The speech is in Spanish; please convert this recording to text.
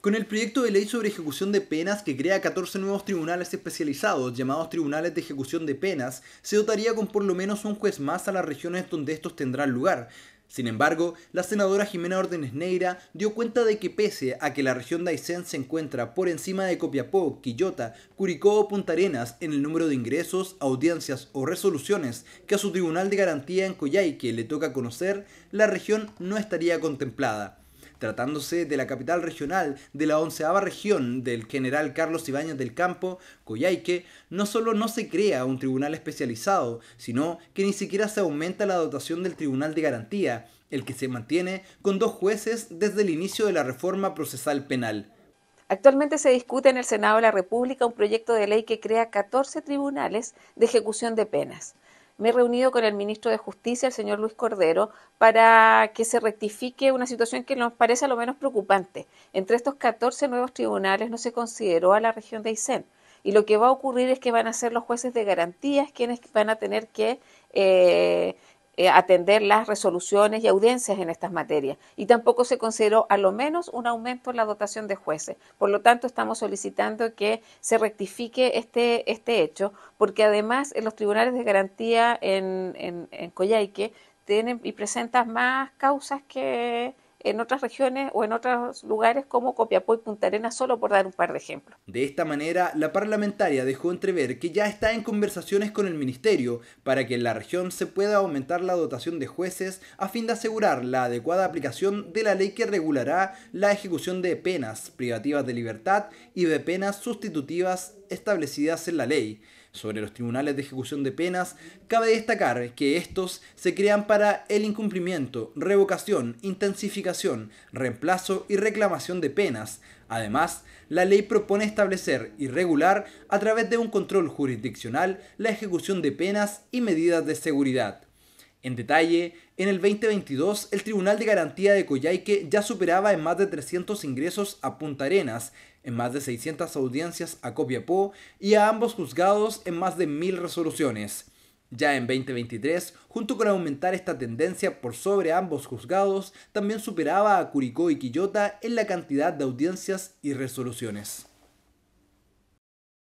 Con el proyecto de ley sobre ejecución de penas que crea 14 nuevos tribunales especializados, llamados tribunales de ejecución de penas, se dotaría con por lo menos un juez más a las regiones donde estos tendrán lugar. Sin embargo, la senadora Jimena Órdenes Neira dio cuenta de que pese a que la región de Aysén se encuentra por encima de Copiapó, Quillota, Curicó o Punta Arenas en el número de ingresos, audiencias o resoluciones que a su Tribunal de Garantía en Coyhaique le toca conocer, la región no estaría contemplada tratándose de la capital regional de la onceava región del general Carlos Ibáñez del Campo, Coyhaique, no solo no se crea un tribunal especializado, sino que ni siquiera se aumenta la dotación del Tribunal de Garantía, el que se mantiene con dos jueces desde el inicio de la reforma procesal penal. Actualmente se discute en el Senado de la República un proyecto de ley que crea 14 tribunales de ejecución de penas me he reunido con el ministro de Justicia, el señor Luis Cordero, para que se rectifique una situación que nos parece a lo menos preocupante. Entre estos 14 nuevos tribunales no se consideró a la región de Aysén. Y lo que va a ocurrir es que van a ser los jueces de garantías quienes van a tener que eh, eh, atender las resoluciones y audiencias en estas materias. Y tampoco se consideró a lo menos un aumento en la dotación de jueces. Por lo tanto, estamos solicitando que se rectifique este, este hecho, porque además en los tribunales de garantía en, en, en Coyhaique tienen y presentan más causas que en otras regiones o en otros lugares como Copiapó y Punta Arenas, solo por dar un par de ejemplos. De esta manera, la parlamentaria dejó entrever que ya está en conversaciones con el Ministerio para que en la región se pueda aumentar la dotación de jueces a fin de asegurar la adecuada aplicación de la ley que regulará la ejecución de penas privativas de libertad y de penas sustitutivas establecidas en la ley sobre los tribunales de ejecución de penas, cabe destacar que estos se crean para el incumplimiento, revocación, intensificación, reemplazo y reclamación de penas. Además, la ley propone establecer y regular a través de un control jurisdiccional la ejecución de penas y medidas de seguridad. En detalle, en el 2022 el Tribunal de Garantía de Coyhaique ya superaba en más de 300 ingresos a Punta Arenas, en más de 600 audiencias a Copiapó y a ambos juzgados en más de 1.000 resoluciones. Ya en 2023, junto con aumentar esta tendencia por sobre ambos juzgados, también superaba a Curicó y Quillota en la cantidad de audiencias y resoluciones.